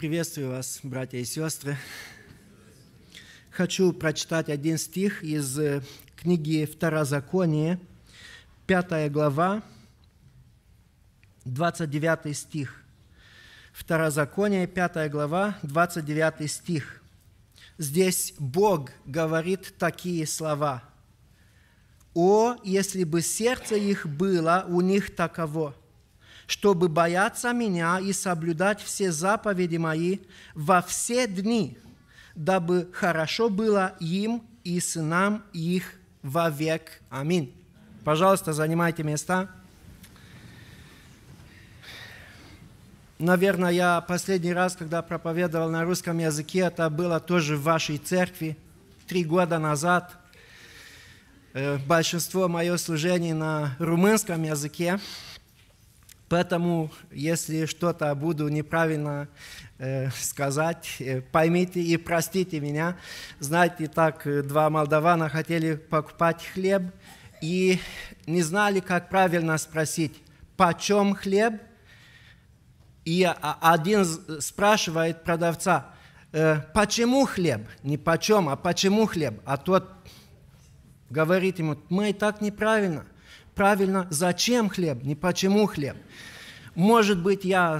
Приветствую вас, братья и сестры. Хочу прочитать один стих из э, книги Второзаконие, 5 глава, 29 стих. Второзаконие, 5 глава, 29 стих. Здесь Бог говорит такие слова. «О, если бы сердце их было у них таково, чтобы бояться меня и соблюдать все заповеди мои во все дни, дабы хорошо было им и сынам их вовек. Аминь. Пожалуйста, занимайте места. Наверное, я последний раз, когда проповедовал на русском языке, это было тоже в вашей церкви три года назад. Э, большинство мое служений на румынском языке – Поэтому, если что-то буду неправильно э, сказать, э, поймите и простите меня. Знаете, так э, два молдавана хотели покупать хлеб и не знали, как правильно спросить, почем хлеб? И а, а, один спрашивает продавца, э, почему хлеб? Не почем, а почему хлеб? А тот говорит ему, мы и так неправильно правильно, зачем хлеб, не почему хлеб. Может быть, я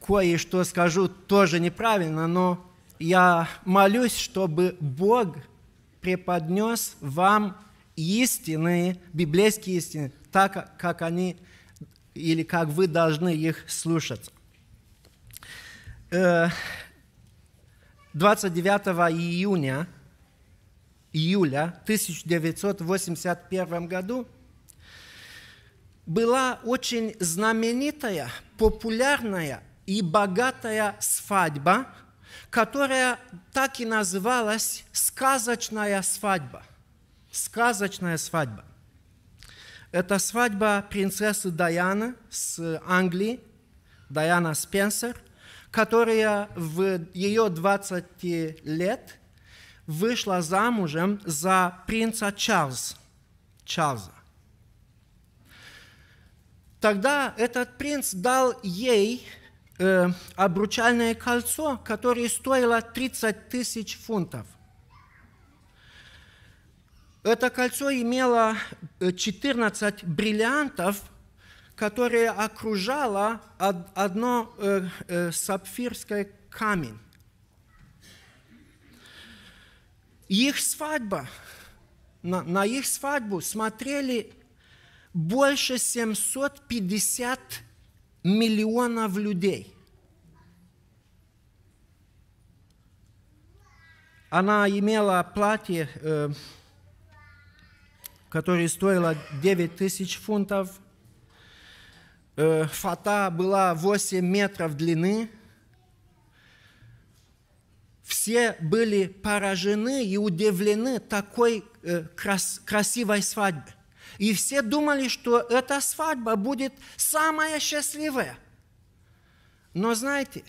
кое-что скажу тоже неправильно, но я молюсь, чтобы Бог преподнес вам истинные, библейские истины, так, как они или как вы должны их слушать. 29 э, июня, июля 1981 году была очень знаменитая, популярная и богатая свадьба, которая так и называлась «Сказочная свадьба». «Сказочная свадьба». Это свадьба принцессы Даяны с Англии, Даяна Спенсер, которая в ее 20 лет вышла замужем за принца Чарльза. Чарльза. Тогда этот принц дал ей э, обручальное кольцо, которое стоило 30 тысяч фунтов. Это кольцо имело 14 э, бриллиантов, которые окружало одно э, э, сапфирское камень. Их свадьба, на, на их свадьбу смотрели больше 750 миллионов людей. Она имела платье, э, которое стоило 9 тысяч фунтов. Э, фата была 8 метров длины. Все были поражены и удивлены такой э, красивой свадьбой. И все думали, что эта свадьба будет самая счастливая. Но знаете,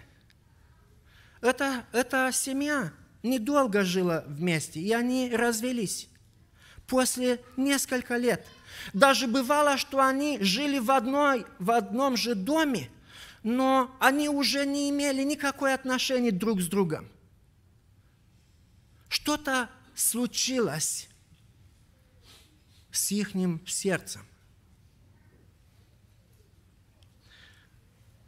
эта, эта семья недолго жила вместе, и они развелись после нескольких лет. Даже бывало, что они жили в, одной, в одном же доме, но они уже не имели никакой отношения друг с другом. Что-то случилось с их сердцем.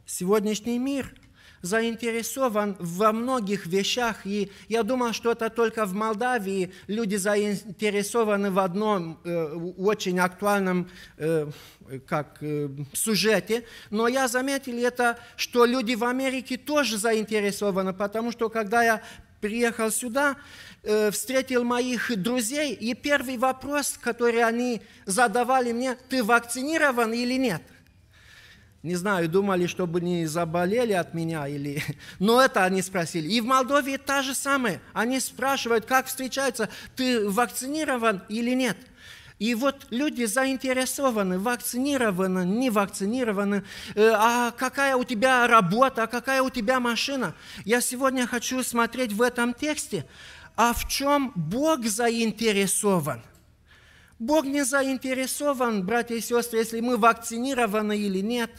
Сегодняшний мир заинтересован во многих вещах, и я думаю, что это только в Молдавии люди заинтересованы в одном э, очень актуальном э, как, э, сюжете, но я заметил это, что люди в Америке тоже заинтересованы, потому что когда я приехал сюда, Э, встретил моих друзей, и первый вопрос, который они задавали мне, ты вакцинирован или нет? Не знаю, думали, чтобы не заболели от меня или... Но это они спросили. И в Молдове та же самая. Они спрашивают, как встречаются, ты вакцинирован или нет? И вот люди заинтересованы, вакцинированы, не вакцинированы, э, а какая у тебя работа, а какая у тебя машина. Я сегодня хочу смотреть в этом тексте а в чем Бог заинтересован. Бог не заинтересован, братья и сестры, если мы вакцинированы или нет.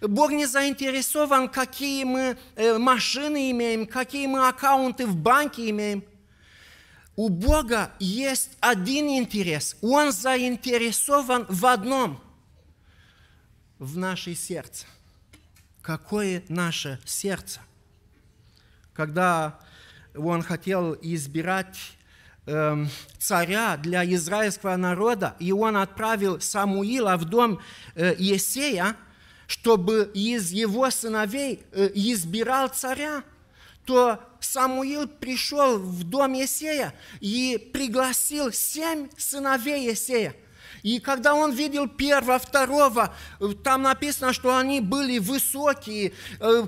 Бог не заинтересован, какие мы э, машины имеем, какие мы аккаунты в банке имеем. У Бога есть один интерес. Он заинтересован в одном – в нашей сердце. Какое наше сердце? Когда он хотел избирать эм, царя для израильского народа, и он отправил Самуила в дом э, Есея, чтобы из его сыновей э, избирал царя, то Самуил пришел в дом Есея и пригласил семь сыновей Есея. И когда он видел первого, второго, э, там написано, что они были высокие,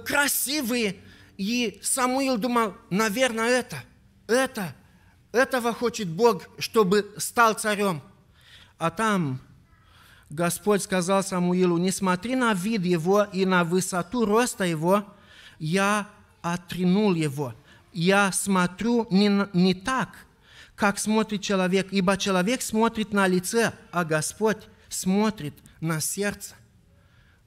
красивые – и Самуил думал, наверное, это, это, этого хочет Бог, чтобы стал царем. А там Господь сказал Самуилу, не смотри на вид его и на высоту роста его, я отринул его. Я смотрю не, не так, как смотрит человек, ибо человек смотрит на лице, а Господь смотрит на сердце.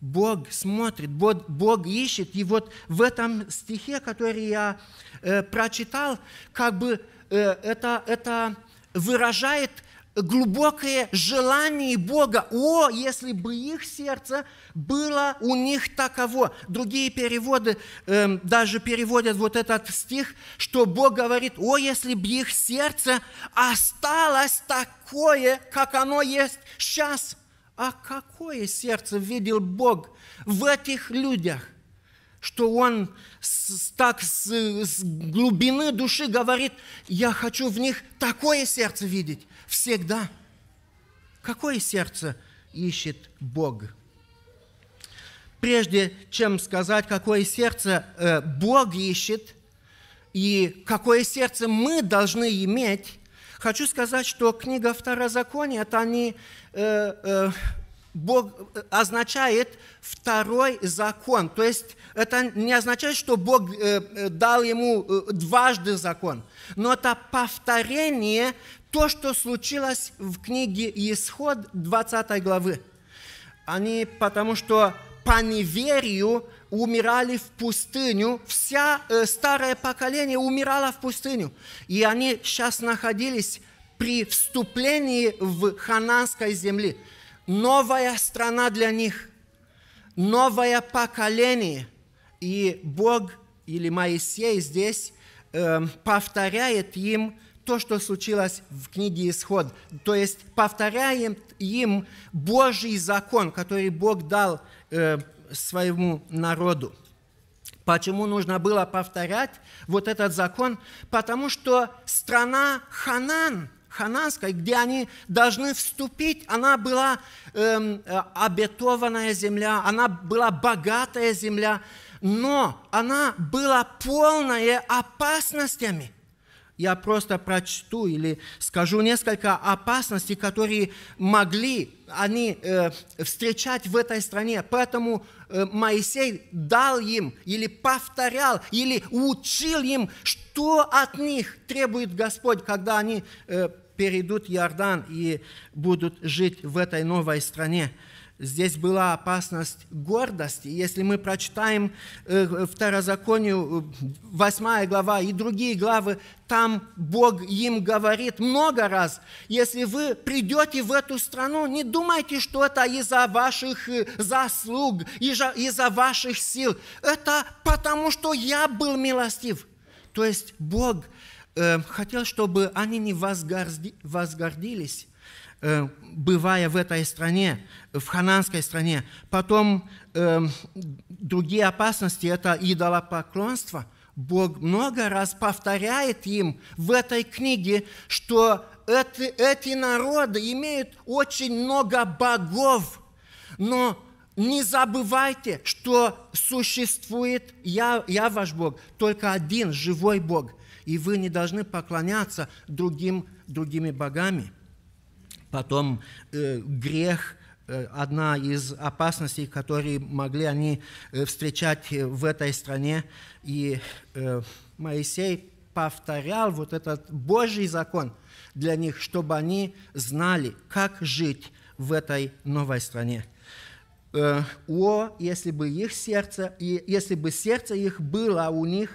Бог смотрит, Бог, Бог ищет. И вот в этом стихе, который я э, прочитал, как бы э, это, это выражает глубокое желание Бога. О, если бы их сердце было у них таково. Другие переводы э, даже переводят вот этот стих, что Бог говорит, о, если бы их сердце осталось такое, как оно есть сейчас – а какое сердце видел Бог в этих людях, что Он с, так с, с глубины души говорит, я хочу в них такое сердце видеть всегда. Какое сердце ищет Бог? Прежде чем сказать, какое сердце э, Бог ищет и какое сердце мы должны иметь, Хочу сказать, что книга Второзакония, это не, э, э, Бог э, означает второй закон. То есть это не означает, что Бог э, э, дал ему дважды закон, но это повторение то, что случилось в книге Исход 20 главы. Они, потому что по неверию умирали в пустыню, вся э, старое поколение умирало в пустыню. И они сейчас находились при вступлении в хананской земли. Новая страна для них, новое поколение. И Бог или Моисей здесь э, повторяет им то, что случилось в книге Исход. То есть повторяет им Божий закон, который Бог дал Э, своему народу. Почему нужно было повторять вот этот закон? Потому что страна Ханан, Хананской, где они должны вступить, она была эм, э, обетованная земля, она была богатая земля, но она была полная опасностями – я просто прочту или скажу несколько опасностей, которые могли они э, встречать в этой стране. Поэтому э, Моисей дал им или повторял, или учил им, что от них требует Господь, когда они э, перейдут Иордан и будут жить в этой новой стране. Здесь была опасность гордости. Если мы прочитаем э, Второзаконию, 8 э, глава и другие главы, там Бог им говорит много раз, если вы придете в эту страну, не думайте, что это из-за ваших э, заслуг, из-за ваших сил. Это потому, что я был милостив. То есть Бог хотел, чтобы они не возгордились Э, бывая в этой стране, в хананской стране. Потом э, другие опасности – это идолопоклонство. Бог много раз повторяет им в этой книге, что эти, эти народы имеют очень много богов, но не забывайте, что существует я, я ваш Бог, только один живой Бог, и вы не должны поклоняться другим, другими богами. Потом э, грех, э, одна из опасностей, которые могли они э, встречать э, в этой стране. И Моисей повторял вот этот Божий закон для них, чтобы они знали, как жить в этой новой стране. О, если бы их сердце, если бы сердце их было у них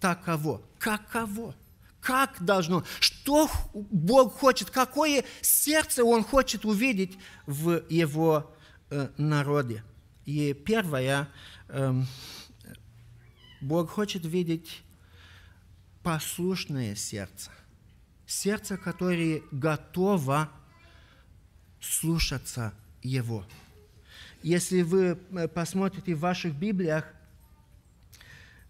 таково. Каково? как должно, что Бог хочет, какое сердце Он хочет увидеть в Его э, народе. И первое, эм, Бог хочет видеть послушное сердце, сердце, которое готово слушаться Его. Если вы э, посмотрите в ваших Библиях,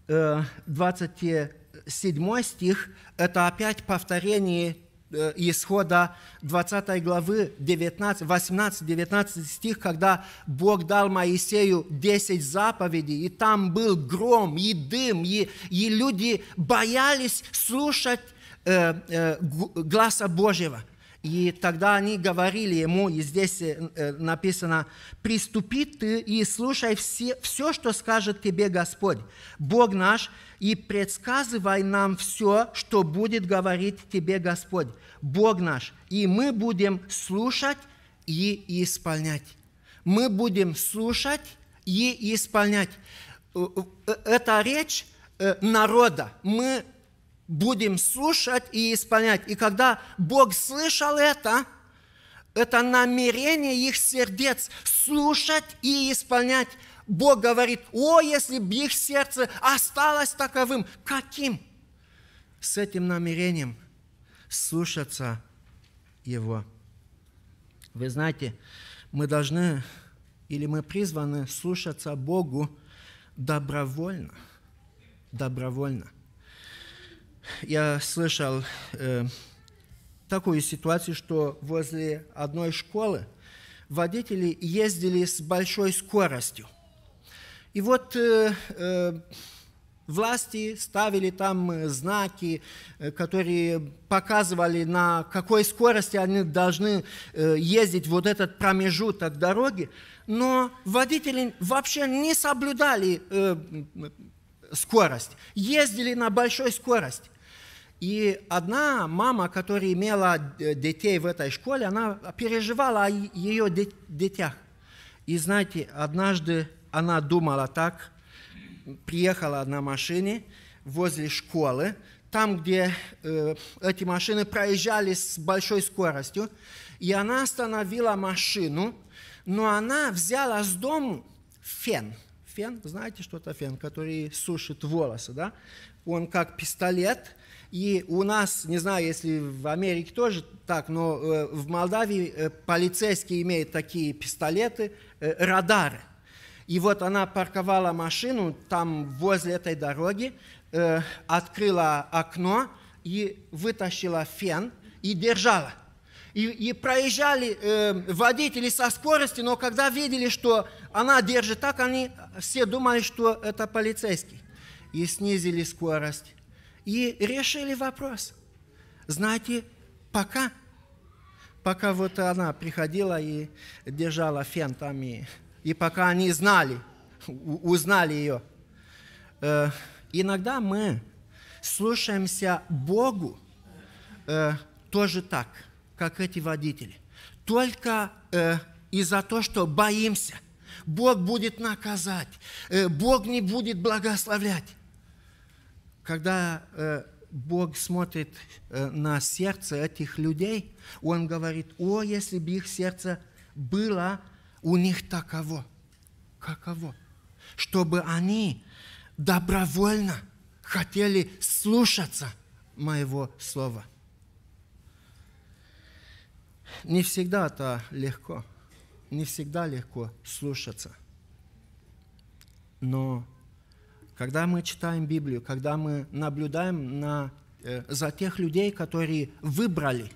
23 э, 7 стих – это опять повторение э, исхода 20 главы 19, 18-19 стих, когда Бог дал Моисею 10 заповедей, и там был гром и дым, и, и люди боялись слушать э, э, глаза Божьего – и тогда они говорили ему, и здесь э, э, написано, «Приступи ты и слушай все, все, что скажет тебе Господь, Бог наш, и предсказывай нам все, что будет говорить тебе Господь, Бог наш, и мы будем слушать и исполнять». Мы будем слушать и исполнять. Э, это речь народа. Мы будем слушать и исполнять. И когда Бог слышал это, это намерение их сердец слушать и исполнять. Бог говорит, о, если бы их сердце осталось таковым. Каким? С этим намерением слушаться Его. Вы знаете, мы должны или мы призваны слушаться Богу добровольно. Добровольно – я слышал э, такую ситуацию, что возле одной школы водители ездили с большой скоростью. И вот э, э, власти ставили там э, знаки, э, которые показывали, на какой скорости они должны э, ездить вот этот промежуток дороги, но водители вообще не соблюдали скорость. Ездили на большой скорости. И одна мама, которая имела э, детей в этой школе, она переживала о ее детях. И знаете, однажды она думала так, приехала на машине возле школы, там, где э, эти машины проезжали с большой скоростью, и она остановила машину, но она взяла с дома фен – фен, знаете, что это фен, который сушит волосы, да? Он как пистолет, и у нас, не знаю, если в Америке тоже так, но э, в Молдавии э, полицейские имеют такие пистолеты, э, радары. И вот она парковала машину там возле этой дороги, открыла окно и вытащила фен и держала. И, и проезжали э, водители со скорости, но когда видели, что она держит так, они все думали, что это полицейский. И снизили скорость. И решили вопрос. Знаете, пока, пока вот она приходила и держала фен там, и, и пока они знали, узнали ее. Э, иногда мы слушаемся Богу э, тоже так – как эти водители. Только э, из-за того, что боимся. Бог будет наказать. Э, Бог не будет благословлять. Когда э, Бог смотрит э, на сердце этих людей, Он говорит, о, если бы их сердце было у них таково. Каково? Чтобы они добровольно хотели слушаться моего слова – не всегда это легко, не всегда легко слушаться. Но когда мы читаем Библию, когда мы наблюдаем на, э, за тех людей, которые выбрали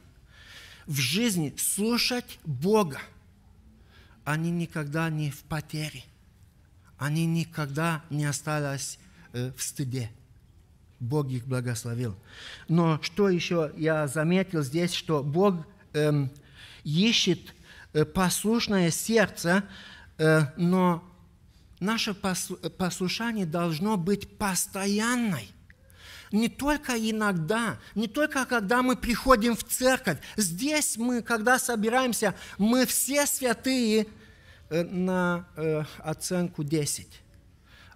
в жизни слушать Бога, они никогда не в потере, они никогда не остались э, в стыде. Бог их благословил. Но что еще я заметил здесь, что Бог эм, ищет э, послушное сердце, э, но наше э, послушание должно быть постоянной. Не только иногда, не только когда мы приходим в церковь. Здесь мы, когда собираемся, мы все святые на оценку 10.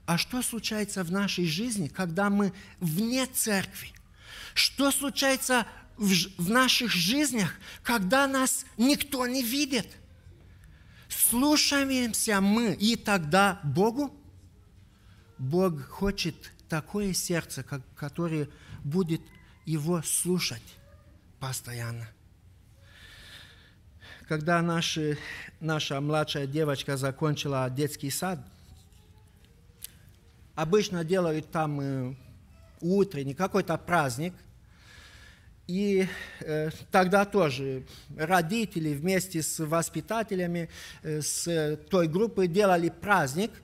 А что случается в нашей жизни, когда мы вне церкви? Что случается в, в наших жизнях, когда нас никто не видит. Слушаемся мы и тогда Богу. Бог хочет такое сердце, как, которое будет его слушать постоянно. Когда наши, наша младшая девочка закончила детский сад, обычно делают там э, утренний какой-то праздник – и э, тогда тоже родители вместе с воспитателями э, с той группы делали праздник –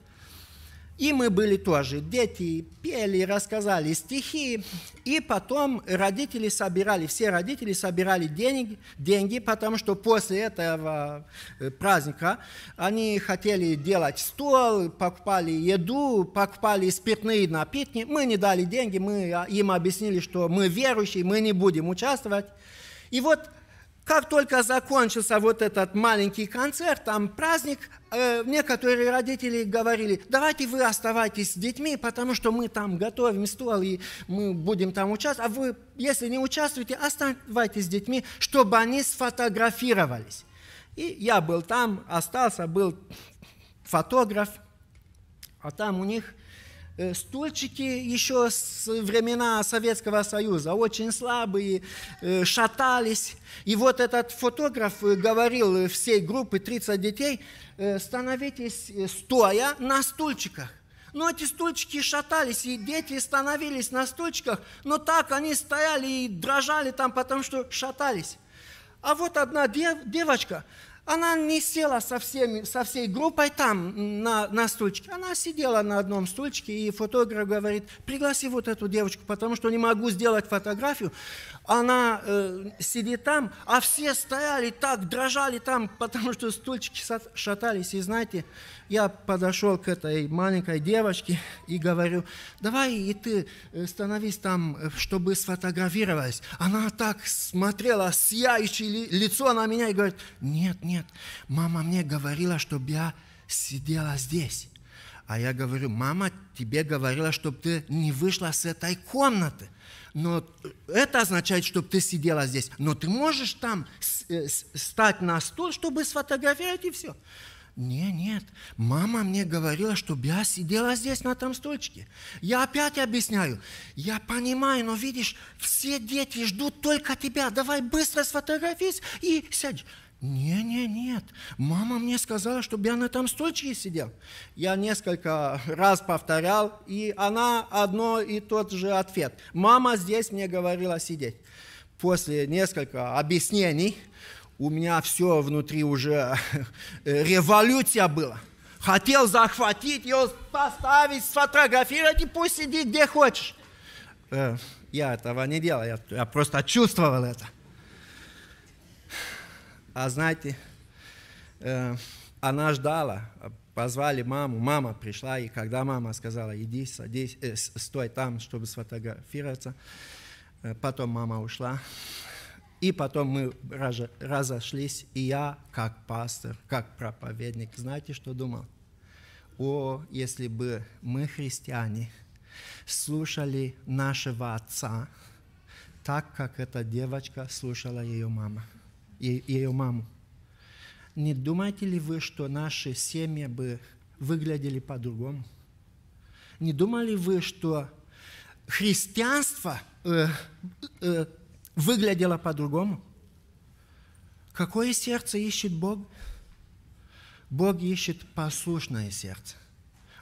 и мы были тоже дети, пели, рассказали стихи. И потом родители собирали, все родители собирали деньги, деньги, потому что после этого э, праздника они хотели делать стол, покупали еду, покупали спиртные напитки. Мы не дали деньги, мы а, им объяснили, что мы верующие, мы не будем участвовать. И вот как только закончился вот этот маленький концерт, там праздник, э, некоторые родители говорили, давайте вы оставайтесь с детьми, потому что мы там готовим стол, и мы будем там участвовать. А вы, если не участвуете, оставайтесь с детьми, чтобы они сфотографировались. И я был там, остался, был фотограф, а там у них Э, стульчики еще с времена Советского Союза, очень слабые, э, шатались. И вот этот фотограф э, говорил всей группе 30 детей, становитесь стоя на стульчиках. Но ну, эти стульчики шатались, и дети становились на стульчиках, но так они стояли и дрожали там, потому что шатались. А вот одна девочка, она не села со, всеми, со всей группой там, на, на стульчике. Она сидела на одном стульчике, и фотограф говорит, пригласи вот эту девочку, потому что не могу сделать фотографию. Она э, сидит там, а все стояли так, дрожали там, потому что стульчики шатались. И знаете, э, я подошел к этой маленькой девочке и говорю, давай и ты э, становись там, э, чтобы сфотографировалась. Она так смотрела, сияющее лицо на меня и говорит, нет, нет, мама мне говорила, чтобы я сидела здесь. А я говорю, мама тебе говорила, чтобы ты не вышла с этой комнаты. Но это означает, чтобы ты сидела здесь. Но ты можешь там э, стать на стул, чтобы сфотографировать и все. Не, нет, мама мне говорила, чтобы я сидела здесь на том стульчике. Я опять объясняю. Я понимаю, но видишь, все дети ждут только тебя. Давай быстро сфотографись и сядь. Не, не, нет. Мама мне сказала, чтобы я на том стульчике сидел. Я несколько раз повторял, и она одно и тот же ответ. Мама здесь мне говорила сидеть. После нескольких объяснений у меня все внутри уже э, революция была. Хотел захватить ее, поставить, сфотографировать и пусть сидит где хочешь. Э, я этого не делал, я, я просто чувствовал это. А знаете, э, она ждала, позвали маму, мама пришла, и когда мама сказала, иди, садись, э, стой там, чтобы сфотографироваться, потом мама ушла, и потом мы разошлись, и я, как пастор, как проповедник, знаете, что думал? О, если бы мы, христиане, слушали нашего отца, так как эта девочка слушала ее мама, ее маму. Не думаете ли вы, что наши семьи бы выглядели по-другому? Не думали вы, что христианство э, э выглядело по-другому. Какое сердце ищет Бог? Бог ищет послушное сердце,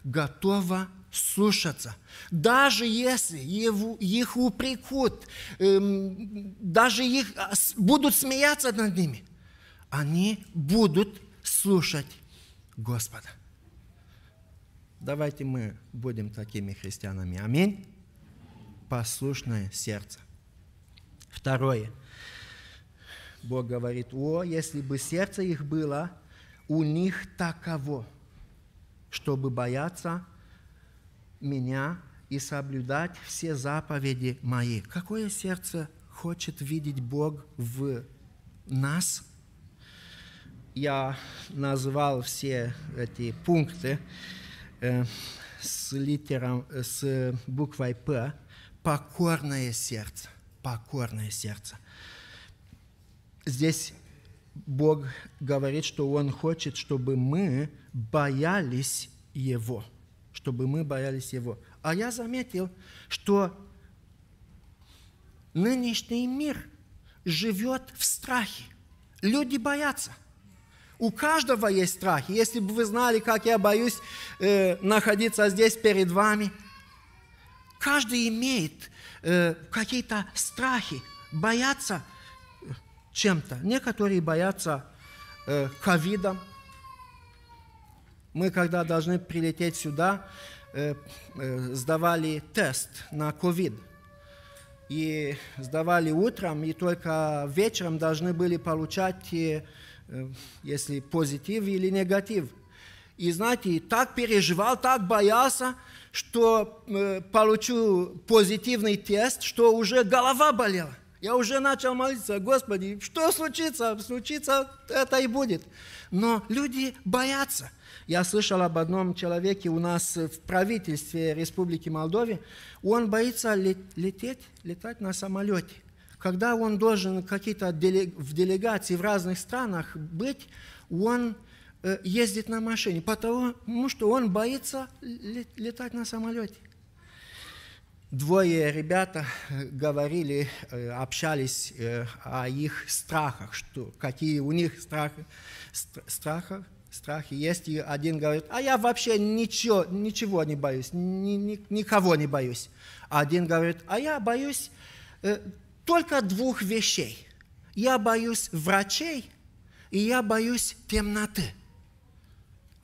готово слушаться. Даже если его, их упрекут, эм, даже их а, будут смеяться над ними, они будут слушать Господа. Давайте мы будем такими христианами. Аминь. Послушное сердце. Второе. Бог говорит, о, если бы сердце их было, у них таково, чтобы бояться меня и соблюдать все заповеди мои. Какое сердце хочет видеть Бог в нас? Я назвал все эти пункты э, с, литером, э, с буквой «П» – покорное сердце покорное сердце. Здесь Бог говорит, что Он хочет, чтобы мы боялись Его, чтобы мы боялись Его. А я заметил, что нынешний мир живет в страхе. Люди боятся. У каждого есть страх. Если бы вы знали, как я боюсь э, находиться здесь перед вами, каждый имеет Э, какие-то страхи, боятся чем-то. Некоторые боятся э, ковида Мы, когда должны прилететь сюда, э, сдавали тест на ковид. И сдавали утром, и только вечером должны были получать, если позитив или негатив. И знаете, так переживал, так боялся – что э, получу позитивный тест, что уже голова болела. Я уже начал молиться, Господи, что случится? Случится, это и будет. Но люди боятся. Я слышал об одном человеке у нас в правительстве Республики Молдове. Он боится лететь, летать на самолете. Когда он должен какие-то в делегации в разных странах быть, он Э, ездит на машине, потому что он боится летать на самолете. Двое ребята э, говорили, э, общались о их страхах, что, какие у них страхи, страхи, страхи есть. И один говорит, а я вообще ничего, ничего не боюсь, ни, ни, никого не боюсь. А Один говорит, а я боюсь э, только двух вещей. Я боюсь врачей, и я боюсь темноты.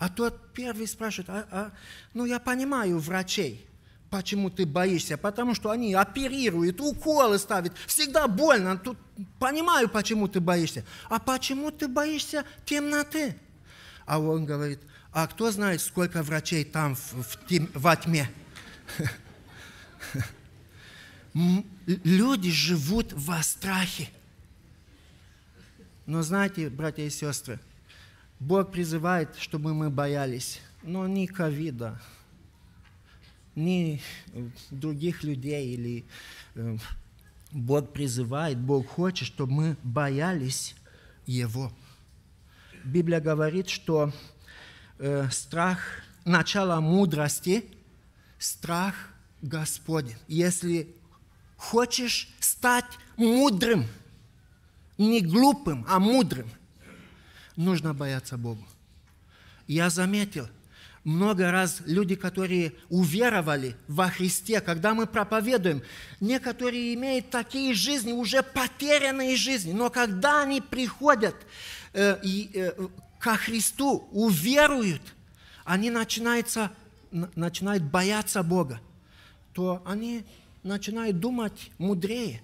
А тот первый спрашивает, а, а, ну я понимаю врачей, почему ты боишься, потому что они оперируют, уколы ставят, всегда больно, а тут понимаю, почему ты боишься. А почему ты боишься темноты? А он говорит, а кто знает, сколько врачей там в, в тем, во тьме? Люди живут во страхе. Но знаете, братья и сестры, Бог призывает, чтобы мы боялись, но не ковида, не э, других людей или э, Бог призывает, Бог хочет, чтобы мы боялись Его. Библия говорит, что э, страх – начало мудрости, страх Господень. Если хочешь стать мудрым, не глупым, а мудрым – нужно бояться Бога. Я заметил, много раз люди, которые уверовали во Христе, когда мы проповедуем, некоторые имеют такие жизни, уже потерянные жизни, но когда они приходят э, э, ко Христу, уверуют, они начинаются, начинают бояться Бога, то они начинают думать мудрее.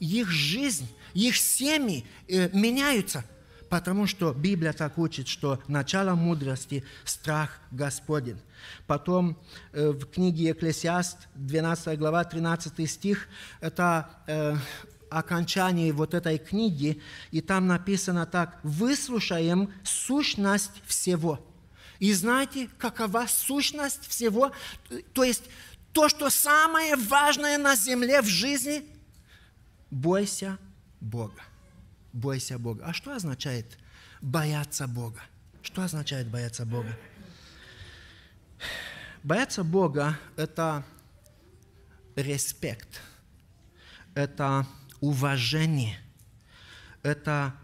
Их жизнь, их семьи э, меняются – потому что Библия так учит, что начало мудрости – страх Господень. Потом э, в книге «Экклесиаст», 12 глава, 13 стих, это э, окончании вот этой книги, и там написано так, «Выслушаем сущность всего». И знаете, какова сущность всего? То есть то, что самое важное на земле в жизни – бойся Бога бойся Бога. А что означает бояться Бога? Что означает бояться Бога? Бояться Бога – это респект, это уважение, это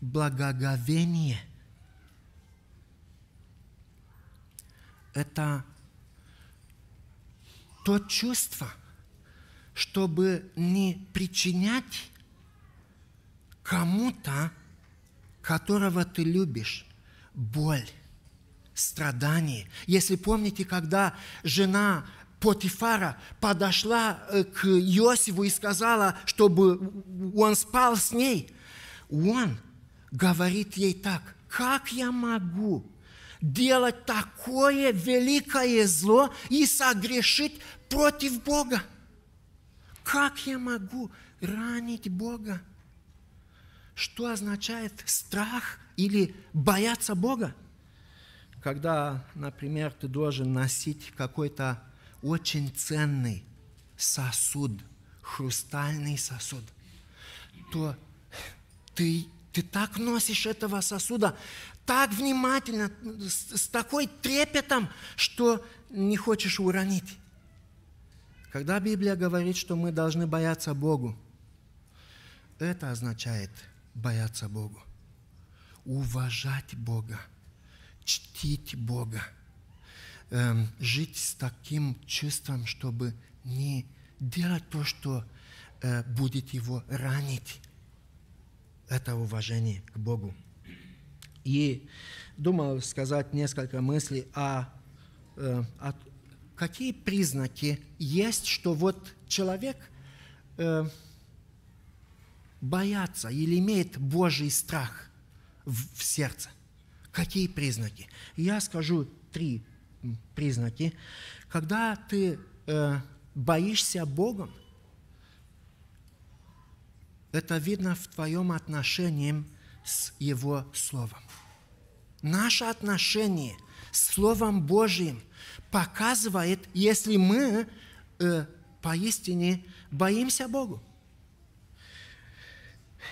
благоговение, это то чувство, чтобы не причинять кому-то, которого ты любишь, боль, страдание. Если помните, когда жена Потифара подошла э, к Иосифу и сказала, чтобы он спал с ней, он говорит ей так, как я могу делать такое великое зло и согрешить против Бога? Как я могу ранить Бога? Что означает страх или бояться Бога? Когда, например, ты должен носить какой-то очень ценный сосуд, хрустальный сосуд, то ты, ты так носишь этого сосуда, так внимательно, с, с такой трепетом, что не хочешь уронить. Когда Библия говорит, что мы должны бояться Богу, это означает – бояться Богу, уважать Бога, чтить Бога, эм, жить с таким чувством, чтобы не делать то, что э, будет его ранить. Это уважение к Богу. И думал сказать несколько мыслей о, э, какие признаки есть, что вот человек э, Бояться или имеет Божий страх в, в сердце? Какие признаки? Я скажу три признаки. Когда ты э, боишься Богом, это видно в твоем отношении с Его Словом. Наше отношение с Словом Божьим показывает, если мы э, поистине боимся Богу.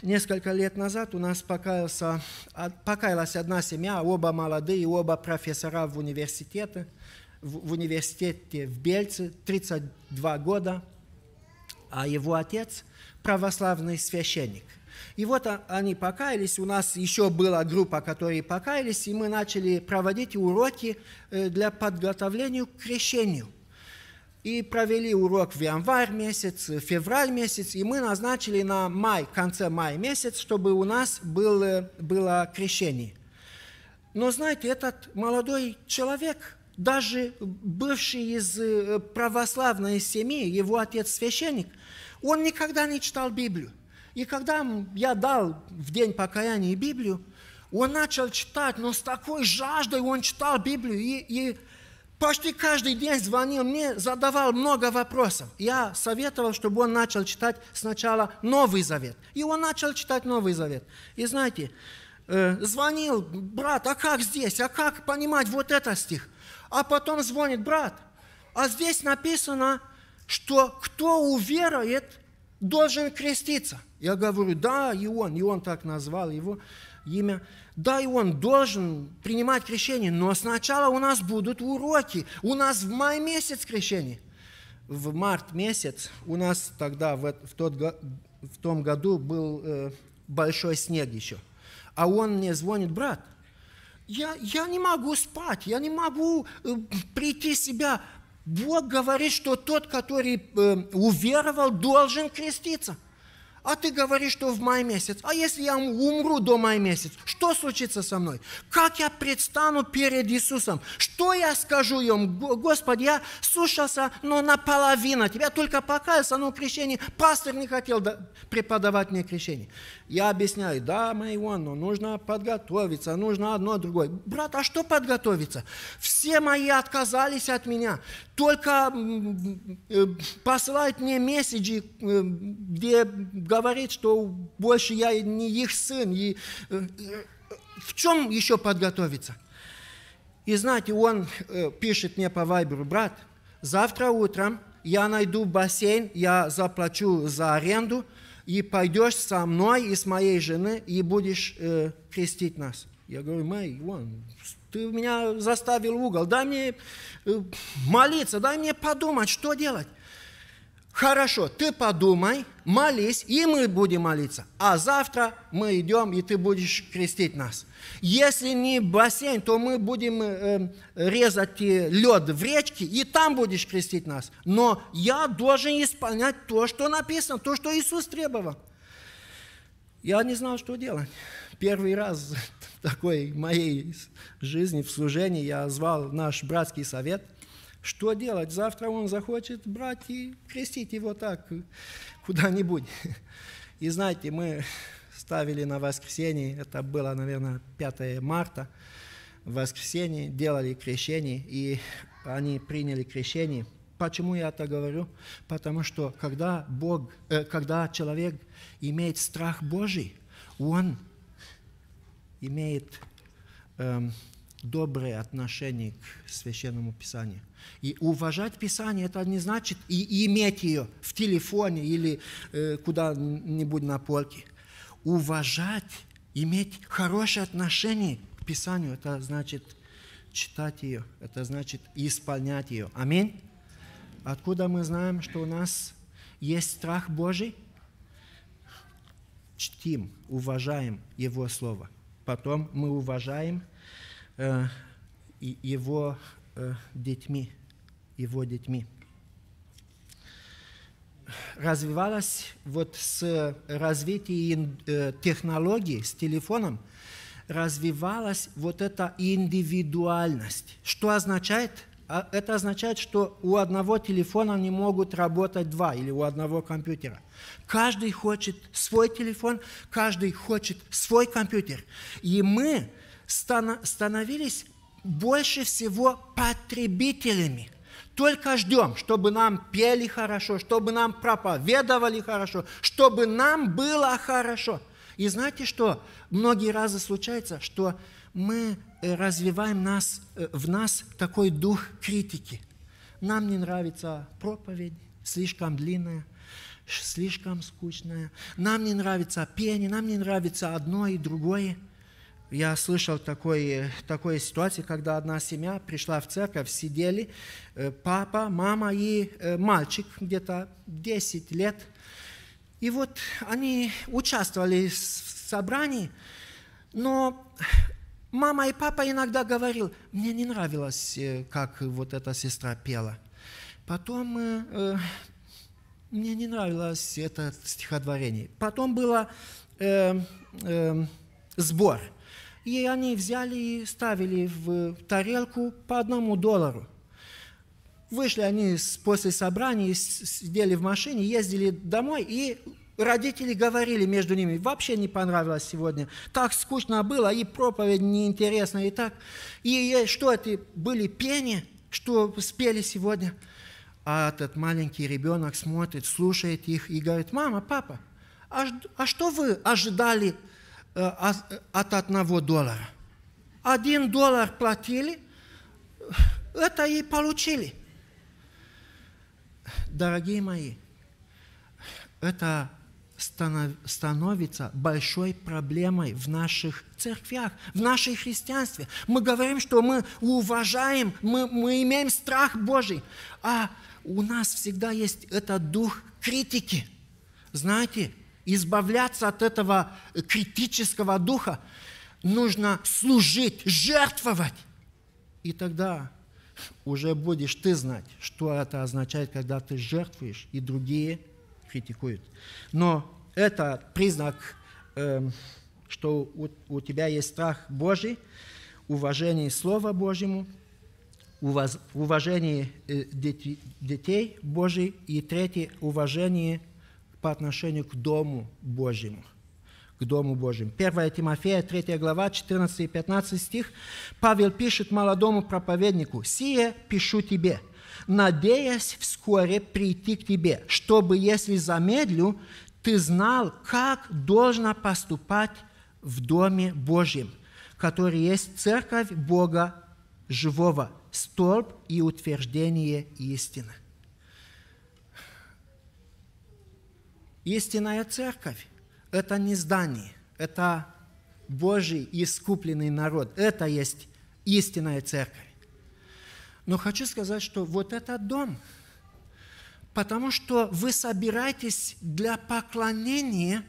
Несколько лет назад у нас покаялся, покаялась одна семья, оба молодые, оба профессора в университете, в, в университете в Бельце, 32 года, а его отец православный священник. И вот они покаялись, у нас еще была группа, которые покаялись, и мы начали проводить уроки э, для подготовления к крещению – и провели урок в январь месяц, в э, февраль месяц, и мы назначили на май, конце мая месяц, чтобы у нас было, э, было крещение. Но знаете, этот молодой человек, даже бывший из э, православной семьи, его отец священник, он никогда не читал Библию. И когда я дал в день покаяния Библию, он начал читать, но с такой жаждой он читал Библию, и, и почти каждый день звонил мне, задавал много вопросов. Я советовал, чтобы он начал читать сначала Новый Завет. И он начал читать Новый Завет. И знаете, э, звонил, брат, а как здесь, а как понимать вот этот стих? А потом звонит, брат, а здесь написано, что кто уверует, должен креститься. Я говорю, да, и он, и он так назвал его имя. Да, и он должен принимать крещение, но сначала у нас будут уроки. У нас в май месяц крещение. В март месяц у нас тогда, в, тот, в том году, был э, большой снег еще. А он мне звонит, брат, я, я не могу спать, я не могу э, прийти в себя. Бог говорит, что тот, который э, уверовал, должен креститься – а ты говоришь, что в май месяц. А если я умру до мая месяца, что случится со мной? Как я предстану перед Иисусом? Что я скажу ему? Господи, я сушился, но наполовину. Тебя только покаялся, но крещение. Пастор не хотел преподавать мне крещение. Я объясняю, да, Майон, но нужно подготовиться, нужно одно, другое. Брат, а что подготовиться? Все мои отказались от меня. Только э, посылают мне месседжи, э, где говорит, что больше я не их сын. И э, в чем еще подготовиться? И знаете, он пишет мне по вайберу, брат, завтра утром я найду бассейн, я заплачу за аренду – и пойдешь со мной и с моей жены, и будешь э, крестить нас. Я говорю, Мэй, Иван, ты меня заставил в угол, дай мне э, молиться, дай мне подумать, что делать. Хорошо, ты подумай, молись, и мы будем молиться. А завтра мы идем, и ты будешь крестить нас. Если не бассейн, то мы будем э, эм, резать лед в речке, и там будешь крестить нас. Но я должен исполнять то, что написано, то, что Иисус требовал. Я не знал, что делать. Первый раз в такой моей жизни, в служении, я звал наш братский совет – что делать? Завтра он захочет брать и крестить его так куда-нибудь. И знаете, мы ставили на воскресенье, это было, наверное, 5 марта, в воскресенье делали крещение, и они приняли крещение. Почему я это говорю? Потому что когда, Бог, э, когда человек имеет страх Божий, он имеет эм, доброе отношение к Священному Писанию. И уважать Писание, это не значит и иметь ее в телефоне или э, куда-нибудь на полке. Уважать, иметь хорошее отношение к Писанию, это значит читать ее, это значит исполнять ее. Аминь. Откуда мы знаем, что у нас есть страх Божий? Чтим, уважаем Его Слово. Потом мы уважаем – Э, его э, детьми, его детьми. Развивалась вот с развитием э, технологий, с телефоном, развивалась вот эта индивидуальность. Что означает? А, это означает, что у одного телефона не могут работать два или у одного компьютера. Каждый хочет свой телефон, каждый хочет свой компьютер. И мы становились больше всего потребителями. Только ждем, чтобы нам пели хорошо, чтобы нам проповедовали хорошо, чтобы нам было хорошо. И знаете что? Многие разы случается, что мы э, развиваем нас, э, в нас такой дух критики. Нам не нравится проповедь, слишком длинная, слишком скучная. Нам не нравится пение, нам не нравится одно и другое – я слышал такой, такой ситуации, когда одна семья пришла в церковь, сидели э, папа, мама и э, мальчик, где-то 10 лет. И вот они участвовали в собрании, но мама и папа иногда говорил, мне не нравилось, э, как вот эта сестра пела. Потом э, мне не нравилось это стихотворение. Потом было э, э, сбор – и они взяли и ставили в тарелку по одному доллару. Вышли они после собрания, сидели в машине, ездили домой, и родители говорили между ними, вообще не понравилось сегодня, так скучно было, и проповедь неинтересная и так. И что это, были пени, что спели сегодня? А этот маленький ребенок смотрит, слушает их и говорит, мама, папа, а, а что вы ожидали Э, а э, от одного доллара. Один доллар платили, э, это и получили. Дорогие мои, это становится большой проблемой в наших церквях, в нашей христианстве. Мы говорим, что мы уважаем, мы, мы имеем страх Божий, а у нас всегда есть этот дух критики. Знаете, избавляться от этого критического духа, нужно служить, жертвовать. И тогда уже будешь ты знать, что это означает, когда ты жертвуешь, и другие критикуют. Но это признак, эм, что у тебя есть страх Божий, уважение Слова Божьему, уважение э, детей Божьей и третье – уважение по отношению к Дому Божьему. К Дому Божьему. 1 Тимофея, 3 глава, 14 и 15 стих. Павел пишет молодому проповеднику, «Сие пишу тебе, надеясь вскоре прийти к тебе, чтобы, если замедлю, ты знал, как должна поступать в Доме Божьем, который есть церковь Бога живого, столб и утверждение истины». Истинная церковь – это не здание, это Божий искупленный народ. Это есть истинная церковь. Но хочу сказать, что вот этот дом, потому что вы собираетесь для поклонения,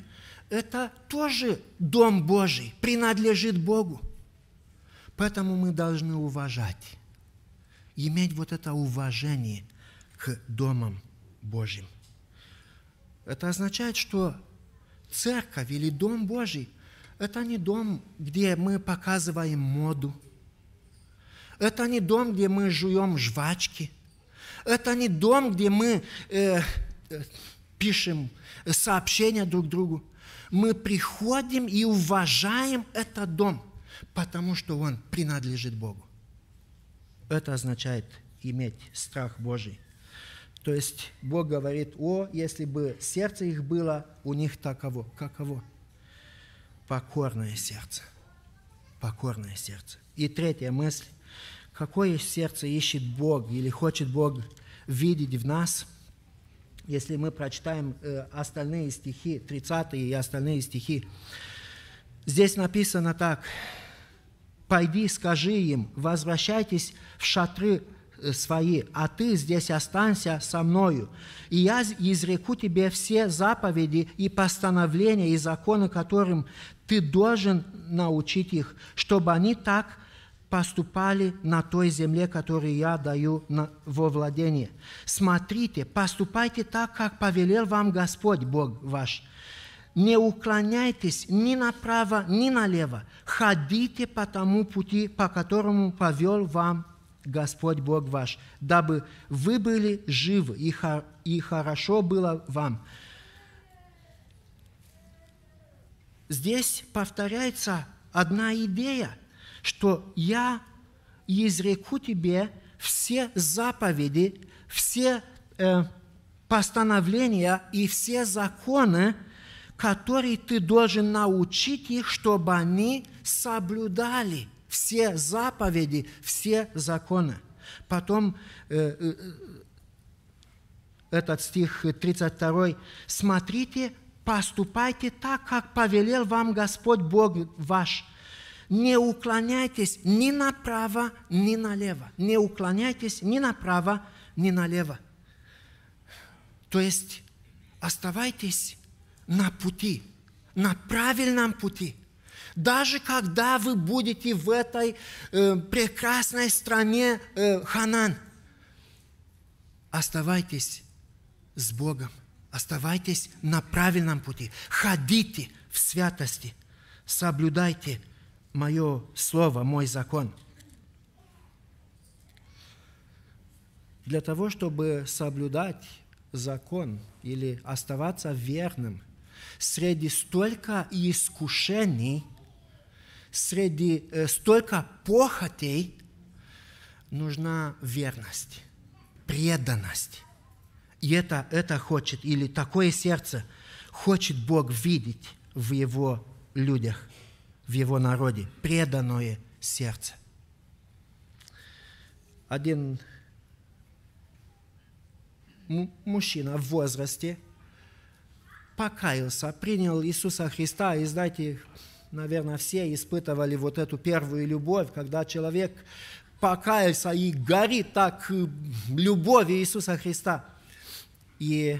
это тоже дом Божий, принадлежит Богу. Поэтому мы должны уважать, иметь вот это уважение к домам Божьим. Это означает, что церковь или дом Божий – это не дом, где мы показываем моду. Это не дом, где мы жуем жвачки. Это не дом, где мы э, э пишем сообщения друг другу. Мы приходим и уважаем этот дом, потому что он принадлежит Богу. Это означает иметь страх Божий – то есть Бог говорит, о, если бы сердце их было, у них таково. Каково? Покорное сердце. Покорное сердце. И третья мысль. Какое сердце ищет Бог или хочет Бог видеть в нас? Если мы прочитаем э, остальные стихи, 30 и остальные стихи, здесь написано так. «Пойди, скажи им, возвращайтесь в шатры свои, а ты здесь останься со мною. И я изреку тебе все заповеди и постановления и законы, которым ты должен научить их, чтобы они так поступали на той земле, которую я даю на, во владение. Смотрите, поступайте так, как повелел вам Господь, Бог ваш. Не уклоняйтесь ни направо, ни налево. Ходите по тому пути, по которому повел вам Господь Бог ваш, дабы вы были живы и, хор- и хорошо было вам. Здесь повторяется одна идея, что я изреку тебе все заповеди, все э, постановления и все законы, которые ты должен научить их, чтобы они соблюдали – все заповеди, все законы. Потом э, э, этот стих 32. «Смотрите, поступайте так, как повелел вам Господь Бог ваш. Не уклоняйтесь ни направо, ни налево. Не уклоняйтесь ни направо, ни налево». То есть оставайтесь на пути, на правильном пути – даже когда вы будете в этой э, прекрасной стране э, Ханан, оставайтесь с Богом, оставайтесь на правильном пути, ходите в святости, соблюдайте мое слово, мой закон. Для того, чтобы соблюдать закон или оставаться верным среди столько искушений, среди э, столько похотей нужна верность, преданность. И это, это хочет, или такое сердце хочет Бог видеть в его людях, в его народе, преданное сердце. Один мужчина в возрасте покаялся, принял Иисуса Христа, и знаете, наверное, все испытывали вот эту первую любовь, когда человек покаялся и горит так э, любовью Иисуса Христа. И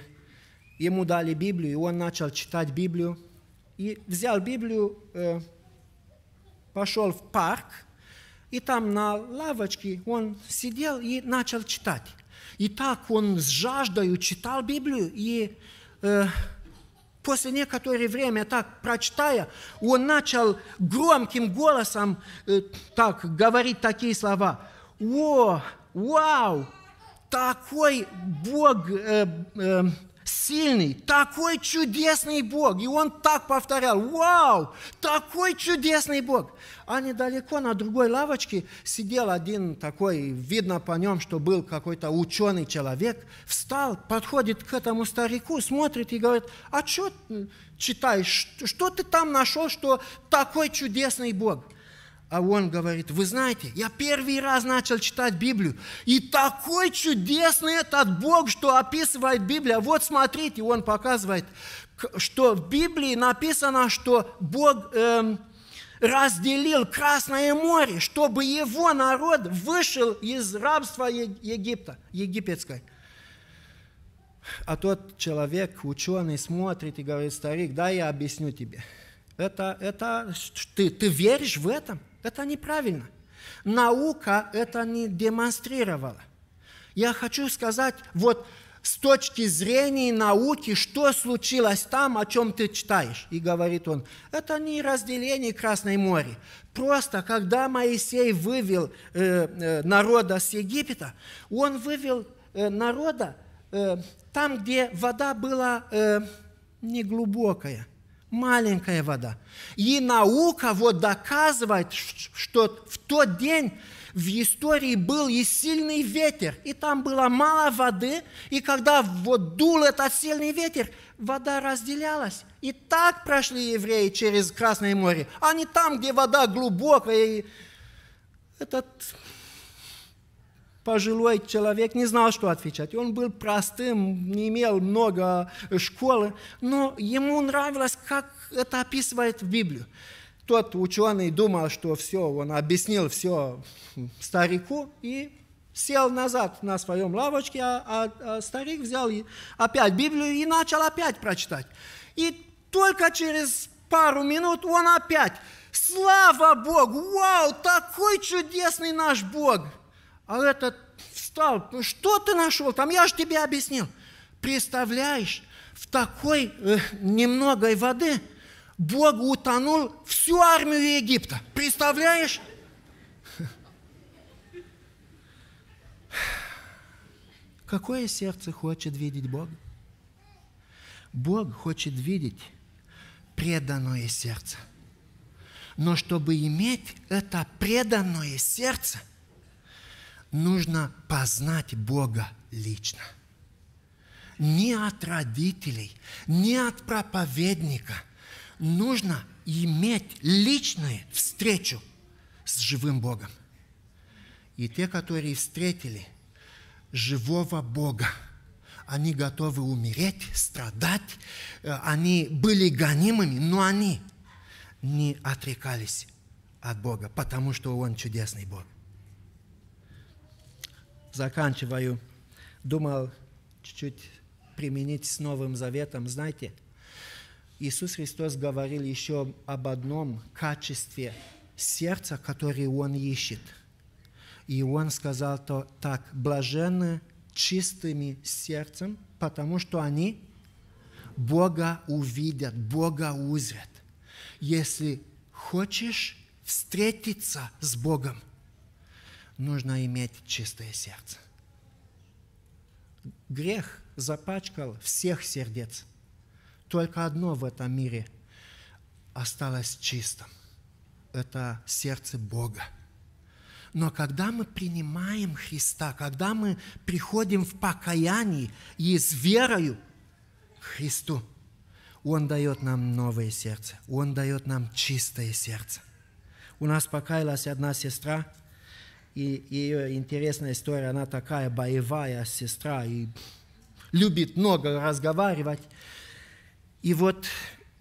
ему дали Библию, и он начал читать Библию. И взял Библию, э, пошел в парк, и там на лавочке он сидел и начал читать. И так он с жаждой читал Библию, и э, После некоторое время, так прочитая, он начал громким голосом э, так говорить такие слова. О, вау, такой Бог, э, э, сильный, такой чудесный Бог. И он так повторял, вау, такой чудесный Бог. А недалеко на другой лавочке сидел один такой, видно по нем, что был какой-то ученый человек, встал, подходит к этому старику, смотрит и говорит, а что читаешь, что ты там нашел, что такой чудесный Бог? А он говорит, вы знаете, я первый раз начал читать Библию, и такой чудесный этот Бог, что описывает Библия. Вот смотрите, он показывает, что в Библии написано, что Бог эм, разделил Красное море, чтобы его народ вышел из рабства Египта, египетской. А тот человек, ученый, смотрит и говорит, старик, да я объясню тебе. Это, это ты, ты веришь в этом? Это неправильно. Наука это не демонстрировала. Я хочу сказать, вот с точки зрения науки, что случилось там, о чем ты читаешь. И говорит он, это не разделение Красной моря. Просто, когда Моисей вывел э, э народа с Египта, он вывел э, народа э, там, где вода была э, неглубокая маленькая вода. И наука вот доказывает, что в тот день в истории был и сильный ветер, и там было мало воды, и когда вот дул этот сильный ветер, вода разделялась. И так прошли евреи через Красное море, а не там, где вода глубокая. И этот Пожилой человек не знал, что отвечать. Он был простым, не имел много школы, но ему нравилось, как это описывает в Библию. Тот ученый думал, что все, он объяснил все старику и сел назад на своем лавочке, а, а, а старик взял и опять Библию и начал опять прочитать. И только через пару минут он опять, слава Богу, вау, такой чудесный наш Бог – а этот встал, ну что ты нашел там, я же тебе объяснил. Представляешь, в такой э, немногой воды Бог утонул всю армию Египта. Представляешь? Какое сердце хочет видеть Бог? Бог хочет видеть преданное сердце. Но чтобы иметь это преданное сердце – нужно познать Бога лично. Не от родителей, не от проповедника. Нужно иметь личную встречу с живым Богом. И те, которые встретили живого Бога, они готовы умереть, страдать, э, они были гонимыми, но они не отрекались от Бога, потому что Он чудесный Бог заканчиваю, думал чуть-чуть применить с Новым Заветом. Знаете, Иисус Христос говорил еще об одном качестве сердца, которое Он ищет. И Он сказал то так, блаженны чистыми сердцем, потому что они Бога увидят, Бога узрят. Если хочешь встретиться с Богом – нужно иметь чистое сердце. Грех запачкал всех сердец. Только одно в этом мире осталось чистым. Это сердце Бога. Но когда мы принимаем Христа, когда мы приходим в покаяние и с верою к Христу, Он дает нам новое сердце, Он дает нам чистое сердце. У нас покаялась одна сестра – и ее интересная история, она такая боевая сестра и любит много разговаривать. И вот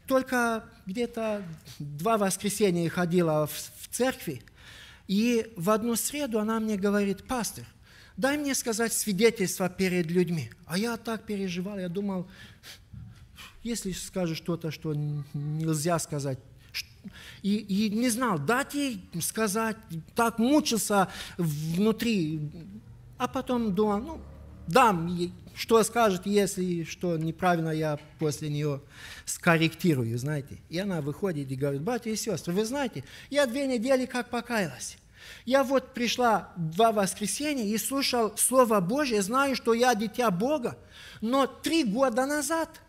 только где-то два воскресенья ходила в церкви, и в одну среду она мне говорит, пастор, дай мне сказать свидетельство перед людьми. А я так переживал, я думал, если скажу что-то, что нельзя сказать, и, и не знал, дать ей сказать, так мучился внутри. А потом думал, ну, дам ей, что скажет, если что неправильно, я после нее скорректирую, знаете. И она выходит и говорит, батя и сестры, вы знаете, я две недели как покаялась. Я вот пришла два воскресенья и слушал Слово Божье, знаю, что я дитя Бога, но три года назад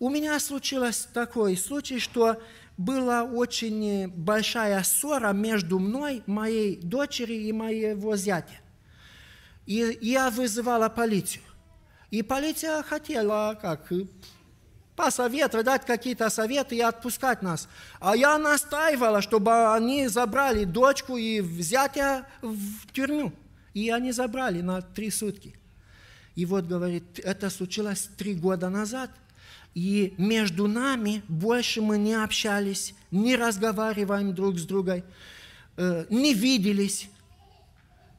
у меня случилось такой случай, что была очень э, большая ссора между мной, моей дочерью и моего зятя. И я вызывала полицию. И полиция хотела как э, посоветовать, дать какие-то советы и отпускать нас. А я настаивала, чтобы они забрали дочку и взятя в тюрьму. И они забрали на три сутки. И вот, говорит, это случилось три года назад – и между нами больше мы не общались, не разговариваем друг с другом, э, не виделись.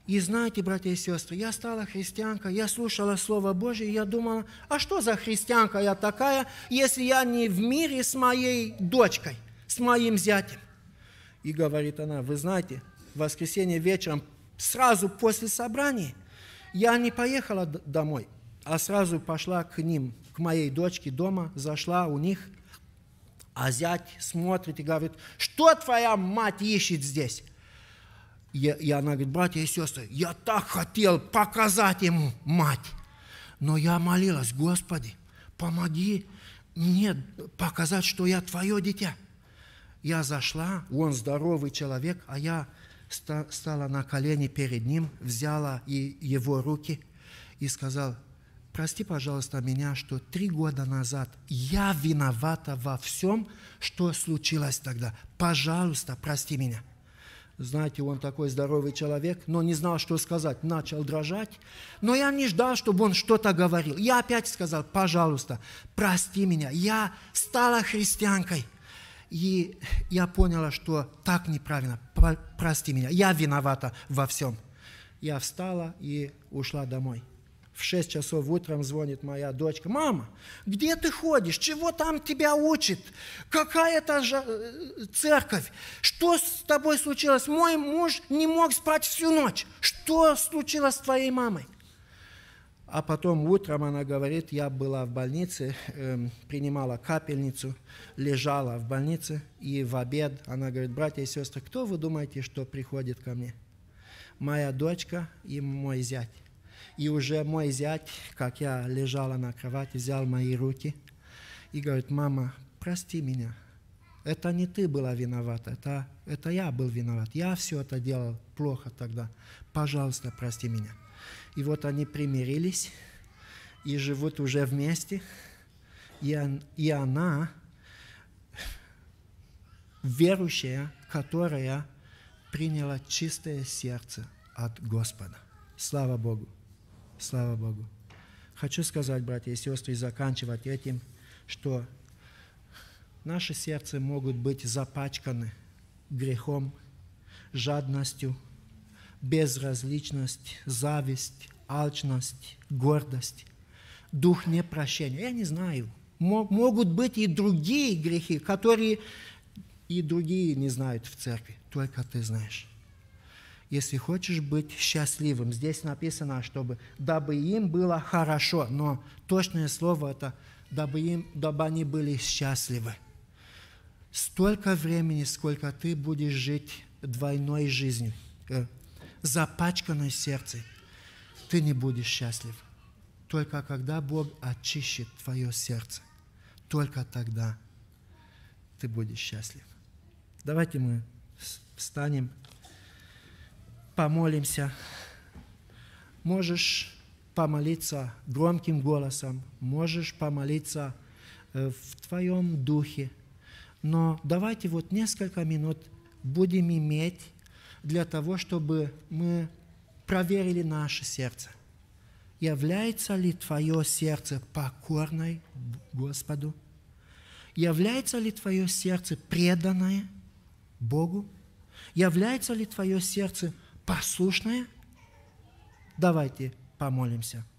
И знаете, братья и сестры, я стала христианкой, я слушала Слово Божие, я думала, а что за христианка я такая, если я не в мире с моей дочкой, с моим зятем? И говорит она, вы знаете, в воскресенье вечером, сразу после собрания, я не поехала домой, а сразу пошла к ним к моей дочке дома, зашла у них, а зять смотрит и говорит, что твоя мать ищет здесь? И, и она говорит, братья и сестры, я так хотел показать ему мать, но я молилась, Господи, помоги мне показать, что я твое дитя. Я зашла, он здоровый человек, а я стала на колени перед ним, взяла его руки и сказала, прости, пожалуйста, меня, что три года назад я виновата во всем, что случилось тогда. Пожалуйста, прости меня. Знаете, он такой здоровый человек, но не знал, что сказать, начал дрожать. Но я не ждал, чтобы он что-то говорил. Я опять сказал, пожалуйста, прости меня, я стала христианкой. И я поняла, что так неправильно, прости меня, я виновата во всем. Я встала и ушла домой в 6 часов утром звонит моя дочка. «Мама, где ты ходишь? Чего там тебя учит? Какая это же э, церковь? Что с тобой случилось? Мой муж не мог спать всю ночь. Что случилось с твоей мамой?» А потом утром она говорит, я была в больнице, эм, принимала капельницу, лежала в больнице, и в обед она говорит, братья и сестры, кто вы думаете, что приходит ко мне? Моя дочка и мой зять. И уже мой зять, как я лежала на кровати, взял мои руки и говорит, мама, прости меня. Это не ты была виновата, это, это я был виноват. Я все это делал плохо тогда. Пожалуйста, прости меня. И вот они примирились и живут уже вместе. И, и она верующая, которая приняла чистое сердце от Господа. Слава Богу! Слава Богу. Хочу сказать, братья и сестры, и заканчивать этим, что наши сердца могут быть запачканы грехом, жадностью, безразличность, зависть, алчность, гордость, дух непрощения. Я не знаю. Могут быть и другие грехи, которые и другие не знают в церкви. Только ты знаешь если хочешь быть счастливым. Здесь написано, чтобы дабы им было хорошо, но точное слово это дабы им, дабы они были счастливы. Столько времени, сколько ты будешь жить двойной жизнью, э, запачканной сердце, ты не будешь счастлив. Только когда Бог очищет твое сердце, только тогда ты будешь счастлив. Давайте мы встанем помолимся. Можешь помолиться громким голосом, можешь помолиться э, в твоем духе. Но давайте вот несколько минут будем иметь для того, чтобы мы проверили наше сердце. Является ли твое сердце покорной Господу? Является ли твое сердце преданное Богу? Является ли твое сердце послушные, давайте помолимся.